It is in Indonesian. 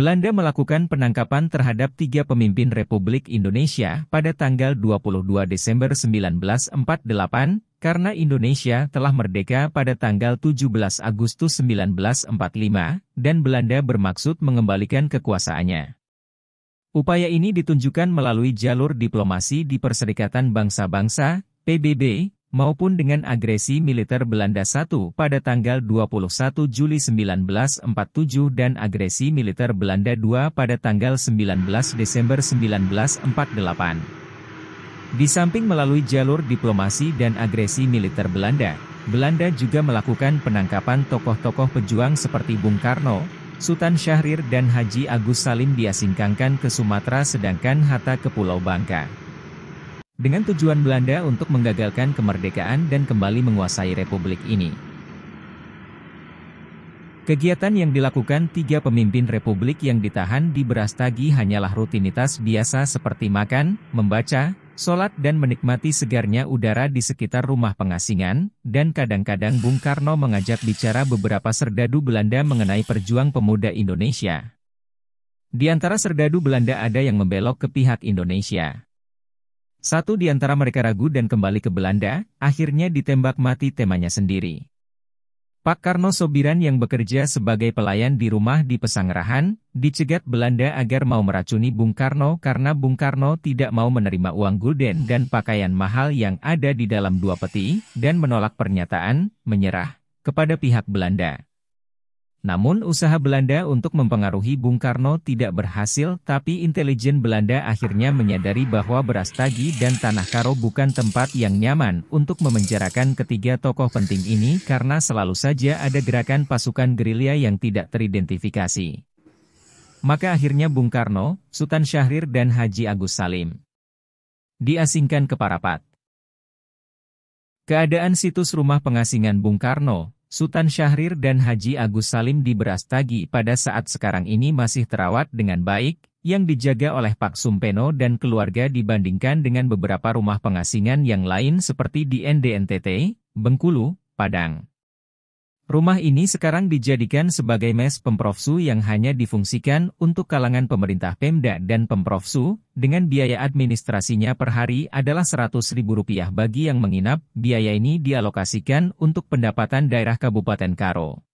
Belanda melakukan penangkapan terhadap tiga pemimpin Republik Indonesia pada tanggal 22 Desember 1948 karena Indonesia telah merdeka pada tanggal 17 Agustus 1945 dan Belanda bermaksud mengembalikan kekuasaannya. Upaya ini ditunjukkan melalui jalur diplomasi di Perserikatan Bangsa-Bangsa, PBB, maupun dengan agresi militer Belanda I pada tanggal 21 Juli 1947 dan agresi militer Belanda II pada tanggal 19 Desember 1948. Di samping melalui jalur diplomasi dan agresi militer Belanda, Belanda juga melakukan penangkapan tokoh-tokoh pejuang seperti Bung Karno, Sultan Syahrir dan Haji Agus Salim diasingkan ke Sumatera sedangkan Hatta ke Pulau Bangka dengan tujuan Belanda untuk menggagalkan kemerdekaan dan kembali menguasai republik ini. Kegiatan yang dilakukan tiga pemimpin republik yang ditahan di Berastagi hanyalah rutinitas biasa seperti makan, membaca, sholat dan menikmati segarnya udara di sekitar rumah pengasingan, dan kadang-kadang Bung Karno mengajak bicara beberapa serdadu Belanda mengenai perjuang pemuda Indonesia. Di antara serdadu Belanda ada yang membelok ke pihak Indonesia. Satu di antara mereka ragu dan kembali ke Belanda, akhirnya ditembak mati temanya sendiri. Pak Karno Sobiran yang bekerja sebagai pelayan di rumah di Pesanggerahan, dicegat Belanda agar mau meracuni Bung Karno karena Bung Karno tidak mau menerima uang gulden dan pakaian mahal yang ada di dalam dua peti, dan menolak pernyataan, menyerah, kepada pihak Belanda. Namun usaha Belanda untuk mempengaruhi Bung Karno tidak berhasil, tapi intelijen Belanda akhirnya menyadari bahwa beras tagi dan Tanah Karo bukan tempat yang nyaman untuk memenjarakan ketiga tokoh penting ini karena selalu saja ada gerakan pasukan gerilya yang tidak teridentifikasi. Maka akhirnya Bung Karno, Sultan Syahrir dan Haji Agus Salim diasingkan ke Parapat. Keadaan situs rumah pengasingan Bung Karno, Sultan Syahrir dan Haji Agus Salim di Berastagi pada saat sekarang ini masih terawat dengan baik, yang dijaga oleh Pak Sumpeno dan keluarga dibandingkan dengan beberapa rumah pengasingan yang lain seperti di NDNTT, Bengkulu, Padang. Rumah ini sekarang dijadikan sebagai mes Pemprovsu yang hanya difungsikan untuk kalangan pemerintah Pemda dan Pemprovsu, dengan biaya administrasinya per hari adalah Rp100.000 bagi yang menginap, biaya ini dialokasikan untuk pendapatan daerah Kabupaten Karo.